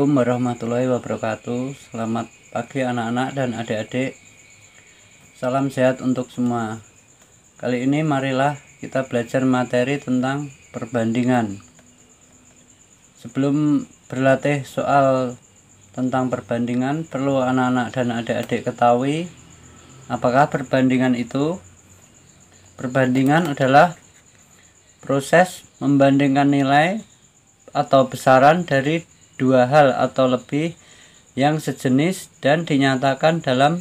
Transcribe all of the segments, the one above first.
Assalamualaikum warahmatullahi wabarakatuh Selamat pagi anak-anak dan adik-adik Salam sehat untuk semua Kali ini marilah kita belajar materi tentang perbandingan Sebelum berlatih soal tentang perbandingan Perlu anak-anak dan adik-adik ketahui Apakah perbandingan itu? Perbandingan adalah proses membandingkan nilai atau besaran dari dua hal atau lebih yang sejenis dan dinyatakan dalam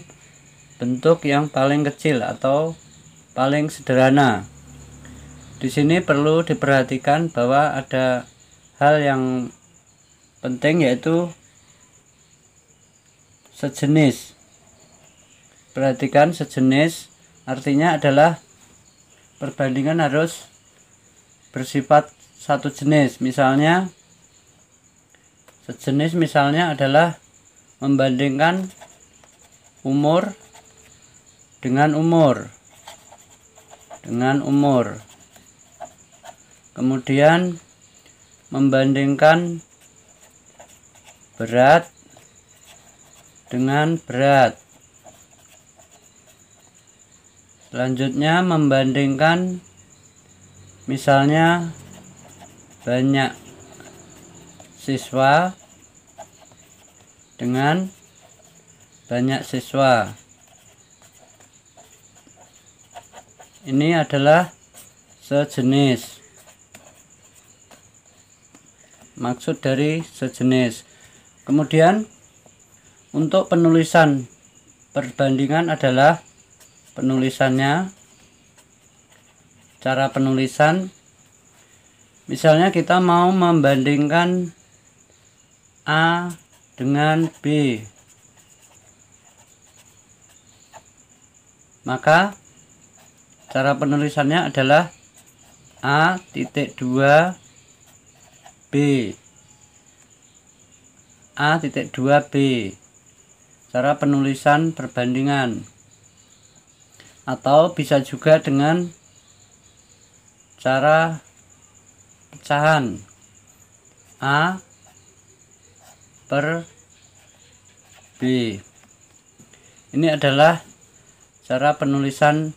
bentuk yang paling kecil atau paling sederhana. Di sini perlu diperhatikan bahwa ada hal yang penting yaitu sejenis. Perhatikan sejenis artinya adalah perbandingan harus bersifat satu jenis. Misalnya sejenis misalnya adalah membandingkan umur dengan umur dengan umur kemudian membandingkan berat dengan berat selanjutnya membandingkan misalnya banyak siswa dengan banyak siswa. Ini adalah sejenis. Maksud dari sejenis. Kemudian untuk penulisan perbandingan adalah penulisannya cara penulisan misalnya kita mau membandingkan A dengan B. Maka cara penulisannya adalah A titik 2 B A titik 2 B cara penulisan perbandingan atau bisa juga dengan cara pecahan A per B ini adalah cara penulisan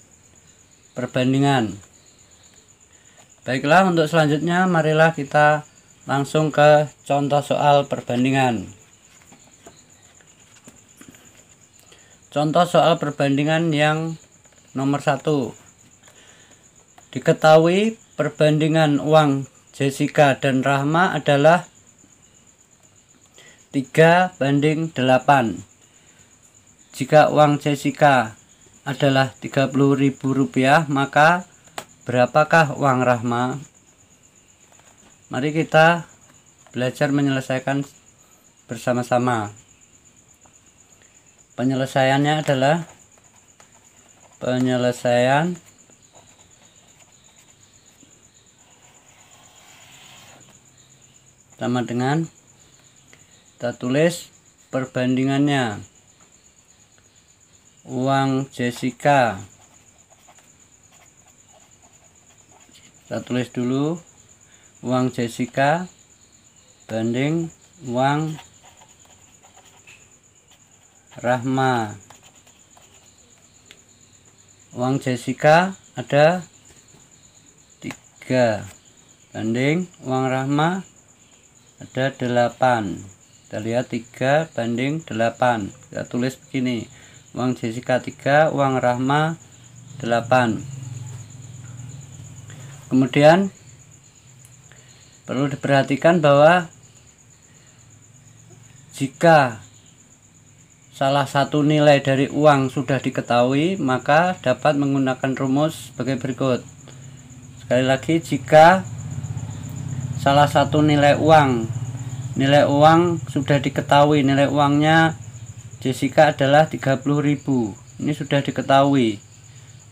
perbandingan baiklah untuk selanjutnya marilah kita langsung ke contoh soal perbandingan Contoh soal perbandingan yang nomor satu. Diketahui perbandingan uang Jessica dan Rahma adalah 3 banding 8 jika uang Jessica adalah Rp30.000 maka berapakah uang Rahma mari kita belajar menyelesaikan bersama-sama penyelesaiannya adalah penyelesaian sama dengan kita tulis perbandingannya uang Jessica kita tulis dulu uang Jessica banding uang Rahma uang Jessica ada tiga banding uang Rahma ada 8 kita lihat 3 banding 8 kita tulis begini uang Jessica 3 uang Rahma 8 kemudian perlu diperhatikan bahwa jika salah satu nilai dari uang sudah diketahui maka dapat menggunakan rumus sebagai berikut sekali lagi jika salah satu nilai uang nilai uang sudah diketahui nilai uangnya Jessica adalah 30.000 ini sudah diketahui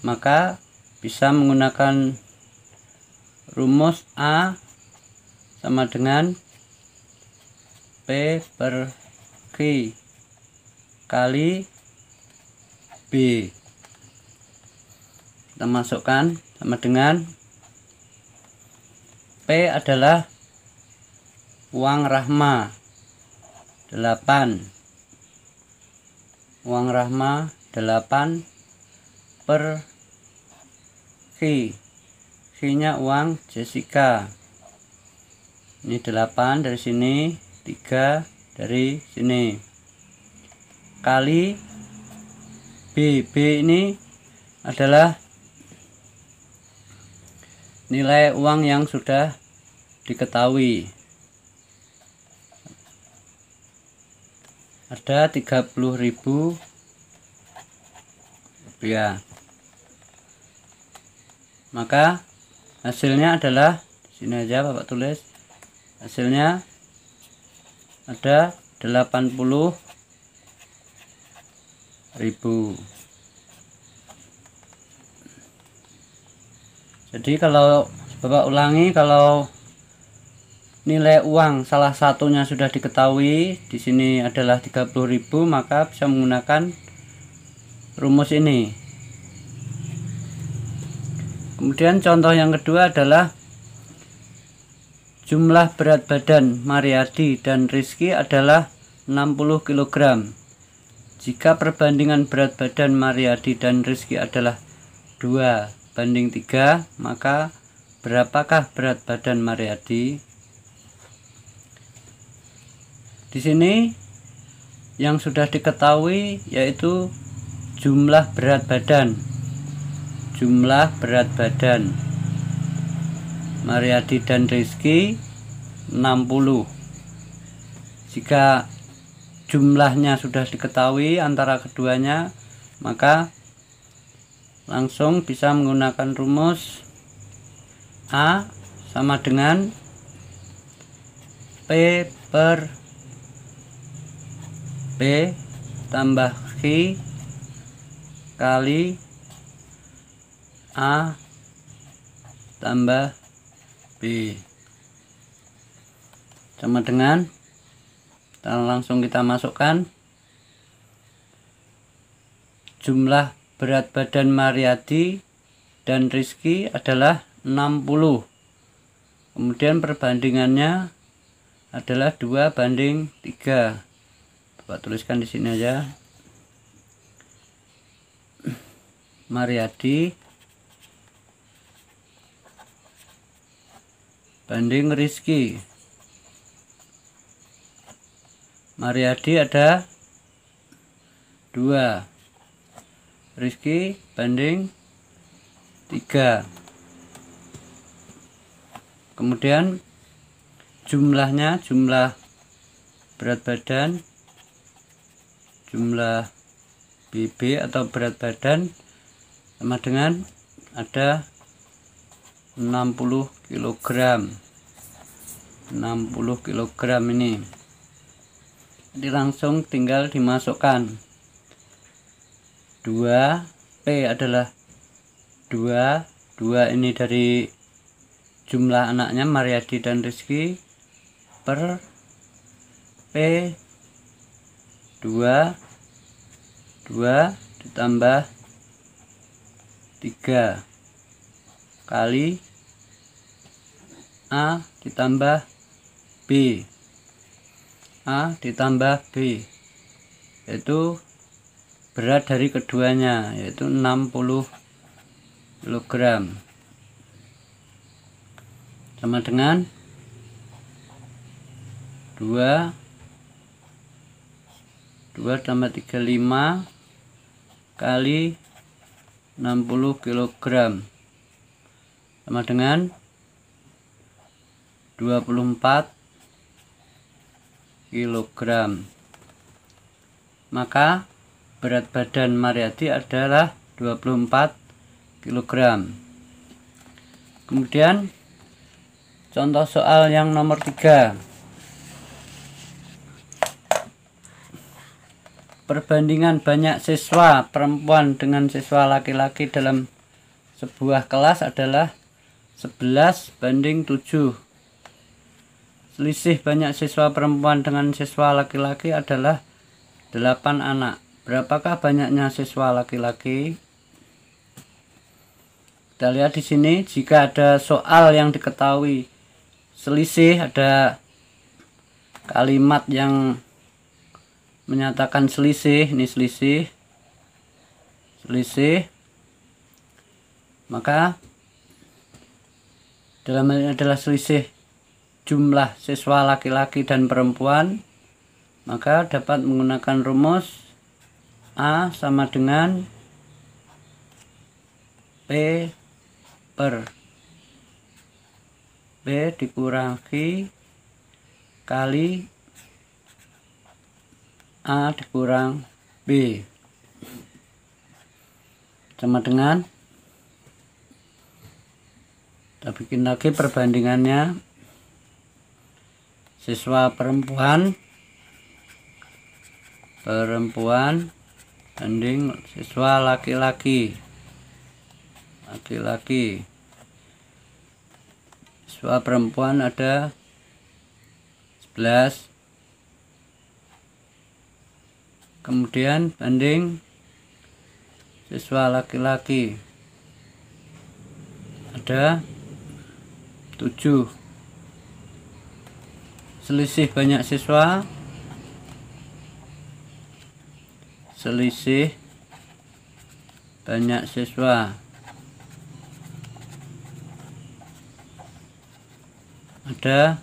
maka bisa menggunakan rumus A sama dengan P per Q kali B kita masukkan sama dengan P adalah uang rahma 8 uang rahma 8 per K K nya uang Jessica ini 8 dari sini 3 dari sini kali B B ini adalah nilai uang yang sudah diketahui ada 30.000 rupiah maka hasilnya adalah di sini aja Bapak tulis hasilnya ada 80 ribu jadi kalau Bapak ulangi kalau nilai uang salah satunya sudah diketahui di sini adalah 30.000 maka bisa menggunakan rumus ini kemudian contoh yang kedua adalah jumlah berat badan Mariadi dan Rizky adalah 60 kg jika perbandingan berat badan Mariadi dan Rizky adalah 2 banding 3 maka berapakah berat badan Mariadi di sini yang sudah diketahui yaitu jumlah berat badan. Jumlah berat badan. Mariadi dan Rizky 60. Jika jumlahnya sudah diketahui antara keduanya, maka langsung bisa menggunakan rumus A sama dengan P per B tambah Q kali A tambah B sama dengan kita langsung kita masukkan jumlah berat badan Mariati dan Rizky adalah 60 kemudian perbandingannya adalah 2 banding 3 Pak tuliskan di sini aja Mariadi banding Rizky. Mariadi ada dua Rizky banding tiga kemudian jumlahnya jumlah berat badan jumlah BB atau berat badan sama dengan ada 60 kg 60 kg ini jadi langsung tinggal dimasukkan 2 P adalah 2 2 ini dari jumlah anaknya Mariadi dan Rizky per P 2 2 ditambah 3 kali A ditambah B A ditambah B yaitu berat dari keduanya yaitu 60 kg sama dengan 2 2 tambah 35 kali 60 kg sama dengan 24 kg maka berat badan Mariadi adalah 24 kg kemudian contoh soal yang nomor 3 Perbandingan banyak siswa perempuan dengan siswa laki-laki dalam sebuah kelas adalah 11 banding 7. Selisih banyak siswa perempuan dengan siswa laki-laki adalah 8 anak. Berapakah banyaknya siswa laki-laki? Kita lihat di sini jika ada soal yang diketahui selisih ada kalimat yang menyatakan selisih ini selisih selisih maka dalam ini adalah selisih jumlah siswa laki-laki dan perempuan maka dapat menggunakan rumus A sama dengan P per B dikurangi kali A dikurang B sama dengan kita bikin lagi perbandingannya siswa perempuan perempuan banding siswa laki-laki laki-laki siswa perempuan ada 11 kemudian banding siswa laki-laki ada 7 selisih banyak siswa selisih banyak siswa ada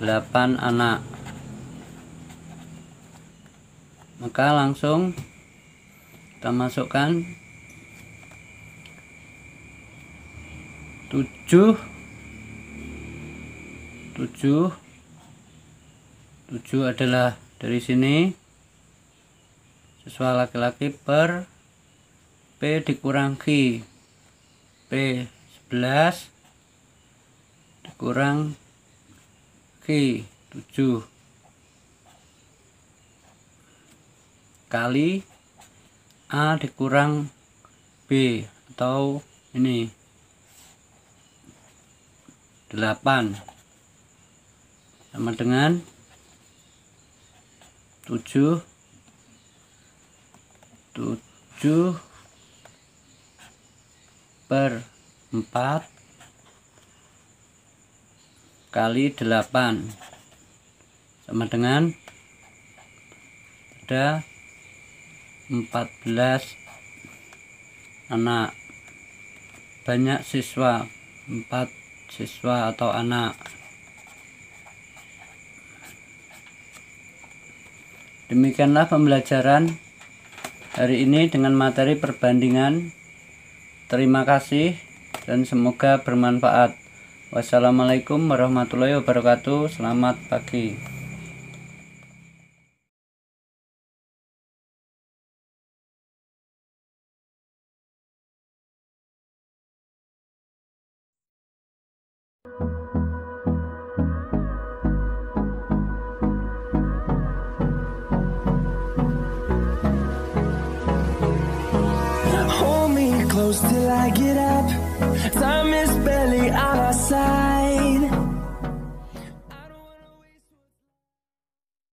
8 anak maka langsung kita masukkan 7 7 7 adalah dari sini siswa laki-laki per P dikurangi P 11 dikurang Q 7 kali A dikurang B atau ini 8 sama dengan 7 7 per 4 kali 8 sama dengan ada 14 anak banyak siswa 4 siswa atau anak demikianlah pembelajaran hari ini dengan materi perbandingan terima kasih dan semoga bermanfaat wassalamualaikum warahmatullahi wabarakatuh selamat pagi Time is